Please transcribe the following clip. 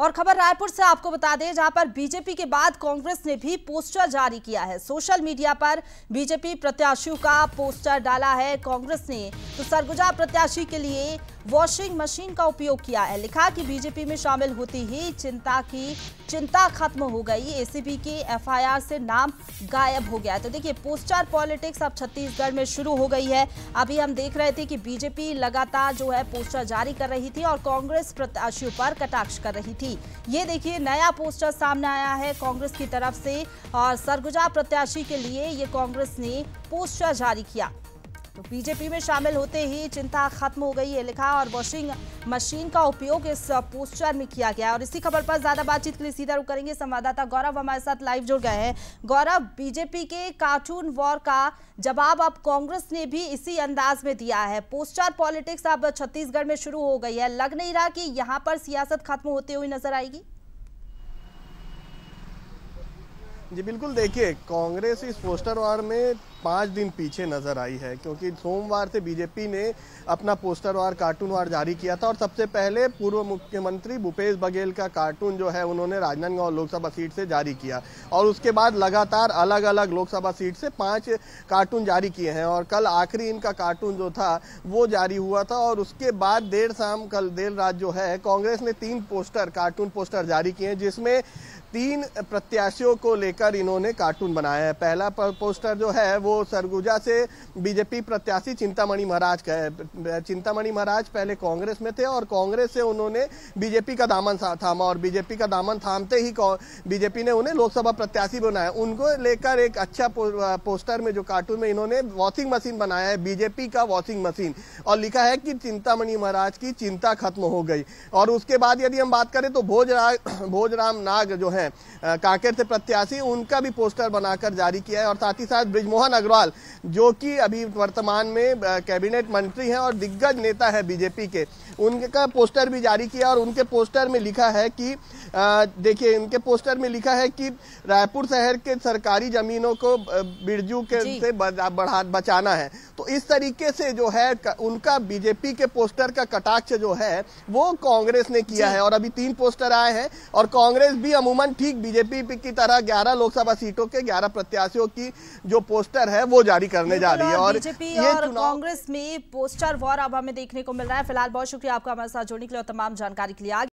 और खबर रायपुर से आपको बता दें जहां पर बीजेपी के बाद कांग्रेस ने भी पोस्टर जारी किया है सोशल मीडिया पर बीजेपी प्रत्याशियों का पोस्टर डाला है कांग्रेस ने तो सरगुजा प्रत्याशी के लिए वॉशिंग मशीन का उपयोग किया है लिखा कि बीजेपी में शामिल होती ही चिंता की चिंता खत्म हो गई एसीबी की एफआईआर से नाम गायब हो गया तो देखिए पोस्टर पॉलिटिक्स अब छत्तीसगढ़ में शुरू हो गई है अभी हम देख रहे थे कि बीजेपी लगातार जो है पोस्टर जारी कर रही थी और कांग्रेस प्रत्याशियों पर कटाक्ष कर रही थी ये देखिए नया पोस्टर सामने आया है कांग्रेस की तरफ से और सरगुजा प्रत्याशी के लिए ये कांग्रेस ने पोस्टर जारी किया तो बीजेपी में शामिल होते ही चिंता खत्म हो गई है लिखा और वॉशिंग मशीन का उपयोग इस पोस्टर में किया गया और इसी खबर पर ज्यादा बातचीत के लिए सीधा रुक करेंगे संवाददाता गौरव हमारे साथ लाइव जुड़ गए हैं गौरव बीजेपी के कार्टून वॉर का जवाब अब कांग्रेस ने भी इसी अंदाज में दिया है पोस्टर पॉलिटिक्स अब छत्तीसगढ़ में शुरू हो गई है लग नहीं रहा कि यहाँ पर सियासत खत्म होते हुई नजर आएगी जी बिल्कुल देखिए कांग्रेस इस पोस्टर वार में पाँच दिन पीछे नजर आई है क्योंकि सोमवार से बीजेपी ने अपना पोस्टर वार कार्टून वार जारी किया था और सबसे पहले पूर्व मुख्यमंत्री भूपेश बघेल का कार्टून जो है उन्होंने राजनांदगांव लोकसभा सीट से जारी किया और उसके बाद लगातार अलग अलग लोकसभा सीट से पाँच कार्टून जारी किए हैं और कल आखिरी इनका कार्टून जो था वो जारी हुआ था और उसके बाद देर शाम कल देर रात जो है कांग्रेस ने तीन पोस्टर कार्टून पोस्टर जारी किए हैं जिसमें तीन प्रत्याशियों को लेकर इन्होंने कार्टून बनाया है पहला पोस्टर जो है वो सरगुजा से बीजेपी प्रत्याशी चिंतामणि महाराज का है चिंतामणि महाराज पहले कांग्रेस में थे और कांग्रेस से उन्होंने बीजेपी का दामन थामा और बीजेपी का दामन थामते ही बीजेपी ने उन्हें लोकसभा प्रत्याशी बनाया उनको लेकर एक अच्छा पोस्टर में जो कार्टून में इन्होंने वॉशिंग मशीन बनाया है बीजेपी का वॉशिंग मशीन और लिखा है कि चिंतामणि महाराज की चिंता खत्म हो गई और उसके बाद यदि हम बात करें तो भोजराज भोजराम नाग जो है हैं कांकेर से प्रत्याशी उनका भी पोस्टर बनाकर जारी किया है और साथ ही साथ ब्रिजमोहन अग्रवाल जो कि अभी वर्तमान में कैबिनेट मंत्री हैं और दिग्गज नेता है बीजेपी के उनका पोस्टर भी जारी किया और उनके पोस्टर में लिखा है कि देखिए उनके पोस्टर में लिखा है कि रायपुर शहर के सरकारी जमीनों को बिरजू के से बढ़ा बचाना है तो इस तरीके से जो है उनका बीजेपी के पोस्टर का कटाक्ष जो है वो कांग्रेस ने किया है और अभी तीन पोस्टर आए हैं और कांग्रेस भी अमूमन ठीक बीजेपी की तरह 11 लोकसभा सीटों के 11 प्रत्याशियों की जो पोस्टर है वो जारी करने जा रही है और बीजेपी और कांग्रेस में पोस्टर वॉर अब हमें देखने को मिल रहा है फिलहाल बहुत शुक्रिया आपका हमारे साथ जोड़ने के लिए और तमाम जानकारी के लिए